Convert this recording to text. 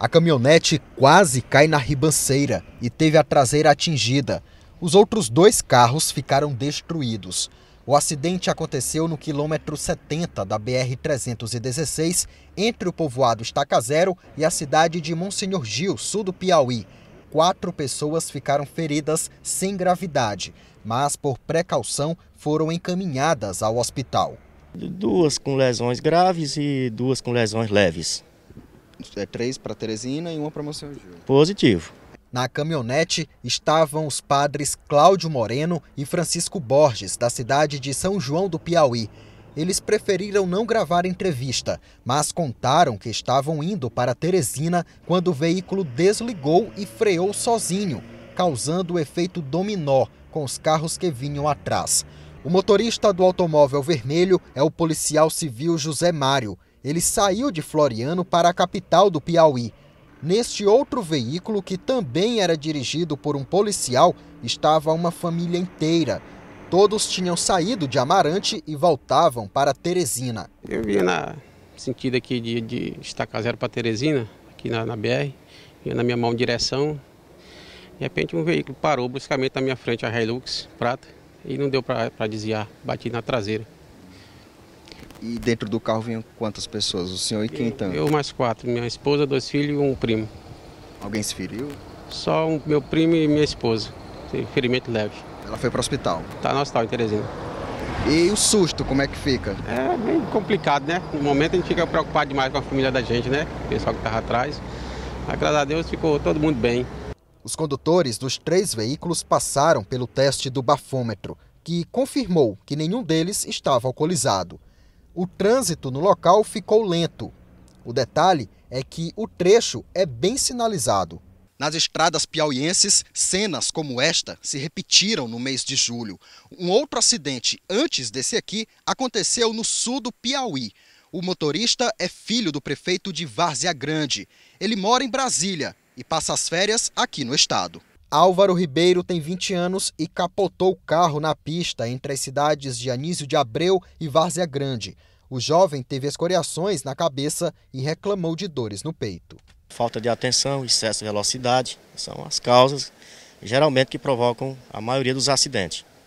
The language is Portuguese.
A caminhonete quase cai na ribanceira e teve a traseira atingida. Os outros dois carros ficaram destruídos. O acidente aconteceu no quilômetro 70 da BR-316, entre o povoado Estaca Zero e a cidade de Monsenhor Gil, sul do Piauí. Quatro pessoas ficaram feridas sem gravidade, mas por precaução foram encaminhadas ao hospital. Duas com lesões graves e duas com lesões leves. É, três para Teresina e uma para Monsenhor Júlio. Positivo. Na caminhonete estavam os padres Cláudio Moreno e Francisco Borges, da cidade de São João do Piauí. Eles preferiram não gravar entrevista, mas contaram que estavam indo para Teresina quando o veículo desligou e freou sozinho, causando o efeito dominó com os carros que vinham atrás. O motorista do automóvel vermelho é o policial civil José Mário ele saiu de Floriano para a capital do Piauí. Neste outro veículo, que também era dirigido por um policial, estava uma família inteira. Todos tinham saído de Amarante e voltavam para Teresina. Eu vinha na sentido aqui de, de estacar zero para Teresina, aqui na, na BR, vinha na minha mão direção. De repente um veículo parou bruscamente na minha frente, a Hilux prata, e não deu para desviar, bati na traseira. E dentro do carro vinham quantas pessoas? O senhor e quem então? Eu mais quatro, minha esposa, dois filhos e um primo. Alguém se feriu? Só um, meu primo e minha esposa. Ferimento leve. Ela foi para o hospital? está no hospital em Teresina. E o susto, como é que fica? É bem complicado, né? No momento a gente fica preocupado demais com a família da gente, né? O pessoal que estava atrás. Mas graças a Deus ficou todo mundo bem. Os condutores dos três veículos passaram pelo teste do bafômetro, que confirmou que nenhum deles estava alcoolizado o trânsito no local ficou lento. O detalhe é que o trecho é bem sinalizado. Nas estradas piauienses, cenas como esta se repetiram no mês de julho. Um outro acidente antes desse aqui aconteceu no sul do Piauí. O motorista é filho do prefeito de Várzea Grande. Ele mora em Brasília e passa as férias aqui no estado. Álvaro Ribeiro tem 20 anos e capotou o carro na pista entre as cidades de Anísio de Abreu e Várzea Grande. O jovem teve escoriações na cabeça e reclamou de dores no peito. Falta de atenção, excesso de velocidade são as causas geralmente que provocam a maioria dos acidentes.